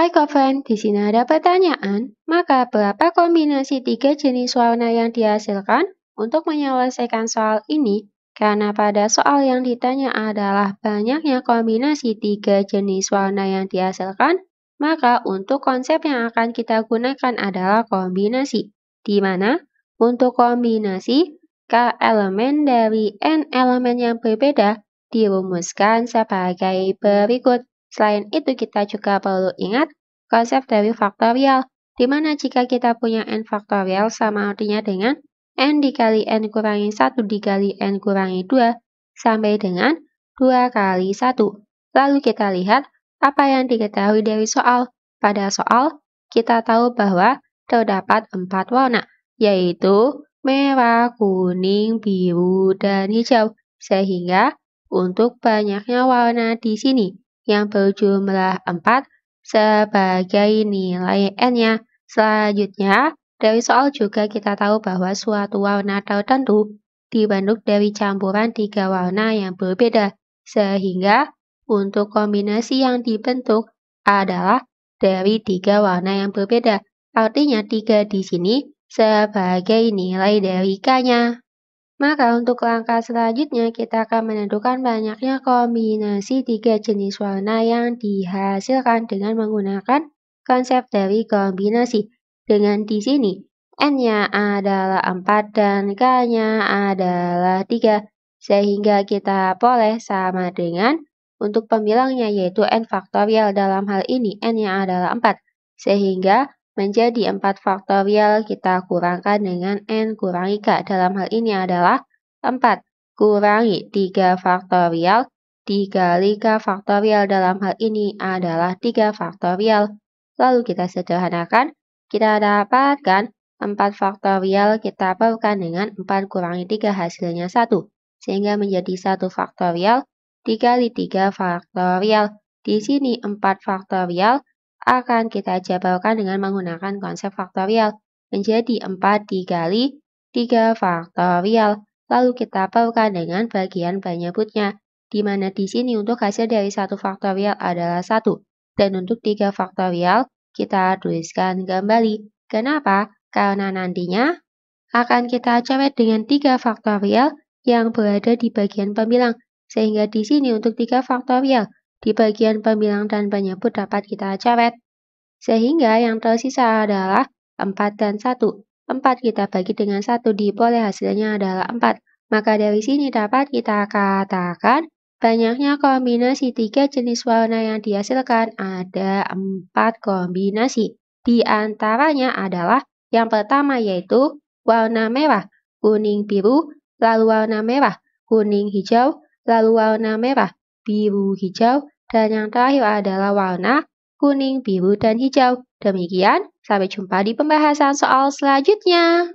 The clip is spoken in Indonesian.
Icofan di sini ada pertanyaan, maka berapa kombinasi tiga jenis warna yang dihasilkan untuk menyelesaikan soal ini? Karena pada soal yang ditanya adalah banyaknya kombinasi tiga jenis warna yang dihasilkan, maka untuk konsep yang akan kita gunakan adalah kombinasi, di mana untuk kombinasi, K elemen dari N elemen yang berbeda dirumuskan sebagai berikut. Selain itu, kita juga perlu ingat konsep dari faktorial, di mana jika kita punya n faktorial sama artinya dengan n dikali n kurangi 1 dikali n kurangi 2 sampai dengan 2 kali 1. Lalu kita lihat apa yang diketahui dari soal. Pada soal, kita tahu bahwa terdapat empat warna, yaitu merah, kuning, biru, dan hijau. Sehingga untuk banyaknya warna di sini, yang berjumlah 4 sebagai nilai N-nya. Selanjutnya, dari soal juga kita tahu bahwa suatu warna tertentu dibentuk dari campuran tiga warna yang berbeda, sehingga untuk kombinasi yang dibentuk adalah dari tiga warna yang berbeda. Artinya tiga di sini sebagai nilai dari K-nya. Maka untuk langkah selanjutnya kita akan menentukan banyaknya kombinasi tiga jenis warna yang dihasilkan dengan menggunakan konsep dari kombinasi. Dengan di sini N-nya adalah 4 dan K-nya adalah 3 sehingga kita boleh sama dengan untuk pembilangnya yaitu N faktorial dalam hal ini N-nya adalah 4 sehingga menjadi 4 faktorial kita kurangkan dengan N kurangi K. Dalam hal ini adalah 4 kurangi 3 faktorial dikali K faktorial. Dalam hal ini adalah 3 faktorial. Lalu kita sederhanakan, kita dapatkan 4 faktorial kita perlukan dengan 4 kurangi 3 hasilnya 1. Sehingga menjadi 1 faktorial dikali 3 faktorial. Di sini 4 faktorial akan kita jabarkan dengan menggunakan konsep faktorial menjadi 4 dikali 3 faktorial. Lalu kita perkan dengan bagian penyebutnya, di mana di sini untuk hasil dari satu faktorial adalah satu Dan untuk 3 faktorial, kita tuliskan kembali. Kenapa? Karena nantinya akan kita cewek dengan 3 faktorial yang berada di bagian pembilang. Sehingga di sini untuk 3 faktorial, di bagian pembilang dan penyebut dapat kita coret. Sehingga yang tersisa adalah 4 dan 1. 4 kita bagi dengan 1 diperoleh hasilnya adalah 4. Maka dari sini dapat kita katakan banyaknya kombinasi tiga jenis warna yang dihasilkan ada 4 kombinasi. Di antaranya adalah yang pertama yaitu warna merah, kuning biru, lalu warna merah, kuning hijau, lalu warna merah, biru, hijau, dan yang terakhir adalah warna kuning, biru, dan hijau. Demikian, sampai jumpa di pembahasan soal selanjutnya.